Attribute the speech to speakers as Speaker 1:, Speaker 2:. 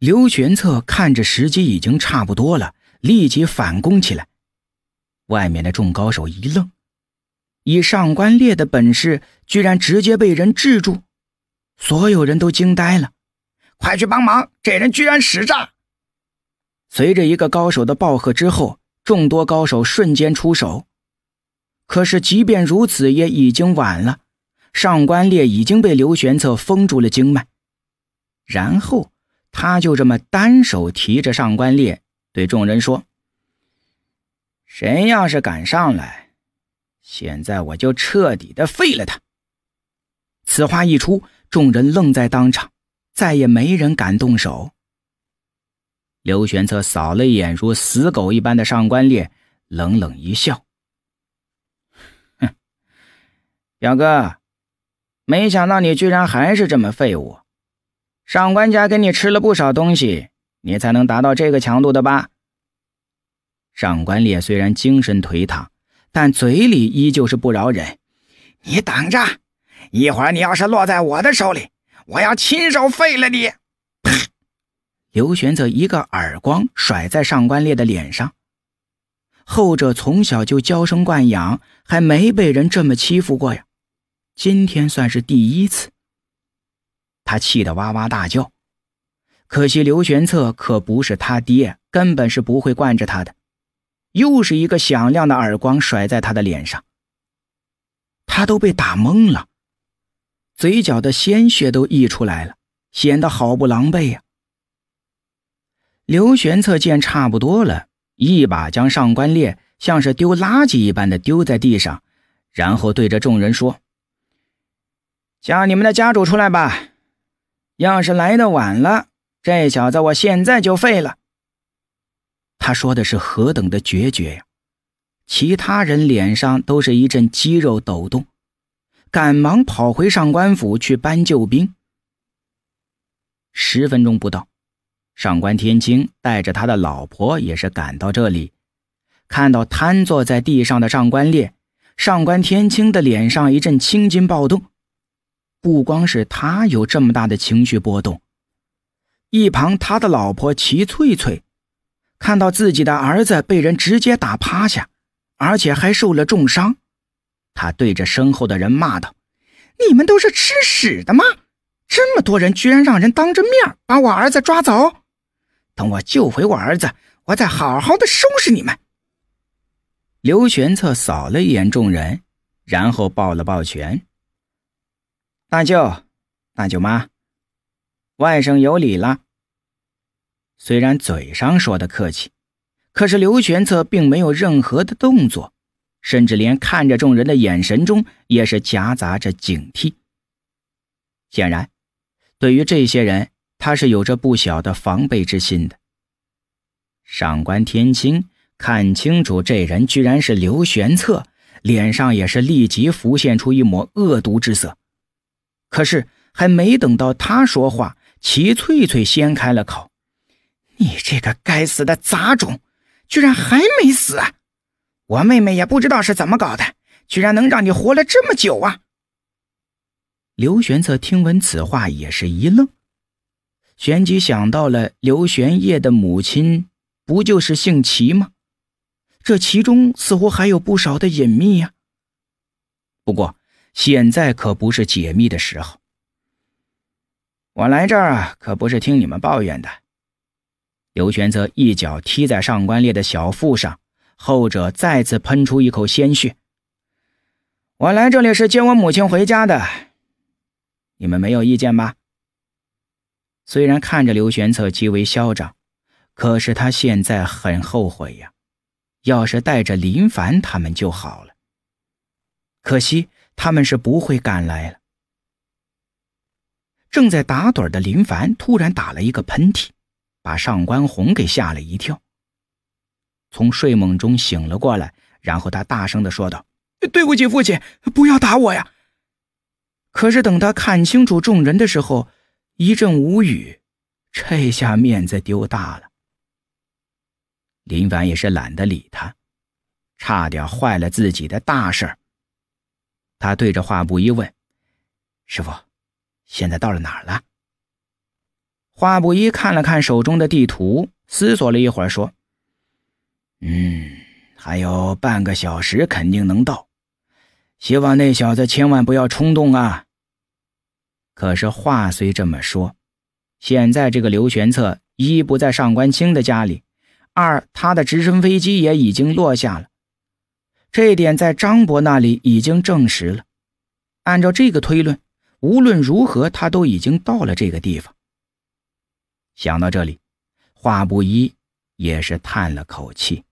Speaker 1: 刘玄策看着时机已经差不多了，立即反攻起来。外面的众高手一愣，以上官烈的本事，居然直接被人制住，所有人都惊呆了。快去帮忙！这人居然使诈！随着一个高手的暴喝之后，众多高手瞬间出手。可是，即便如此，也已经晚了。上官烈已经被刘玄策封住了经脉，然后。他就这么单手提着上官烈，对众人说：“谁要是敢上来，现在我就彻底的废了他。”此话一出，众人愣在当场，再也没人敢动手。刘玄策扫了一眼如死狗一般的上官烈，冷冷一笑：“哼，表哥，没想到你居然还是这么废物。”上官家跟你吃了不少东西，你才能达到这个强度的吧？上官烈虽然精神颓唐，但嘴里依旧是不饶人。你等着，一会儿你要是落在我的手里，我要亲手废了你！刘玄策一个耳光甩在上官烈的脸上。后者从小就娇生惯养，还没被人这么欺负过呀，今天算是第一次。他气得哇哇大叫，可惜刘玄策可不是他爹，根本是不会惯着他的。又是一个响亮的耳光甩在他的脸上，他都被打懵了，嘴角的鲜血都溢出来了，显得好不狼狈呀。刘玄策见差不多了，一把将上官烈像是丢垃圾一般的丢在地上，然后对着众人说：“叫你们的家主出来吧。”要是来的晚了，这小子我现在就废了。他说的是何等的决绝呀！其他人脸上都是一阵肌肉抖动，赶忙跑回上官府去搬救兵。十分钟不到，上官天青带着他的老婆也是赶到这里，看到瘫坐在地上的上官烈，上官天青的脸上一阵青筋暴动。不光是他有这么大的情绪波动，一旁他的老婆齐翠翠看到自己的儿子被人直接打趴下，而且还受了重伤，他对着身后的人骂道：“你们都是吃屎的吗？这么多人居然让人当着面把我儿子抓走！等我救回我儿子，我再好好的收拾你们。”刘玄策扫了一眼众人，然后抱了抱拳。大舅、大舅妈，外甥有礼了。虽然嘴上说的客气，可是刘玄策并没有任何的动作，甚至连看着众人的眼神中也是夹杂着警惕。显然，对于这些人，他是有着不小的防备之心的。上官天青看清楚这人居然是刘玄策，脸上也是立即浮现出一抹恶毒之色。可是还没等到他说话，齐翠翠先开了口：“你这个该死的杂种，居然还没死！我妹妹也不知道是怎么搞的，居然能让你活了这么久啊！”刘玄策听闻此话也是一愣，旋即想到了刘玄烨的母亲不就是姓齐吗？这其中似乎还有不少的隐秘呀。不过，现在可不是解密的时候。我来这儿啊，可不是听你们抱怨的。刘玄策一脚踢在上官烈的小腹上，后者再次喷出一口鲜血。我来这里是接我母亲回家的，你们没有意见吧？虽然看着刘玄策极为嚣张，可是他现在很后悔呀。要是带着林凡他们就好了，可惜。他们是不会赶来了。正在打盹的林凡突然打了一个喷嚏，把上官红给吓了一跳。从睡梦中醒了过来，然后他大声的说道：“对不起，父亲，不要打我呀！”可是等他看清楚众人的时候，一阵无语，这下面子丢大了。林凡也是懒得理他，差点坏了自己的大事儿。他对着华布一问：“师傅，现在到了哪儿了？”华布一看了看手中的地图，思索了一会儿，说：“嗯，还有半个小时，肯定能到。希望那小子千万不要冲动啊！”可是话虽这么说，现在这个刘玄策一不在上官清的家里，二他的直升飞机也已经落下了。这点在张伯那里已经证实了。按照这个推论，无论如何，他都已经到了这个地方。想到这里，华不一也是叹了口气。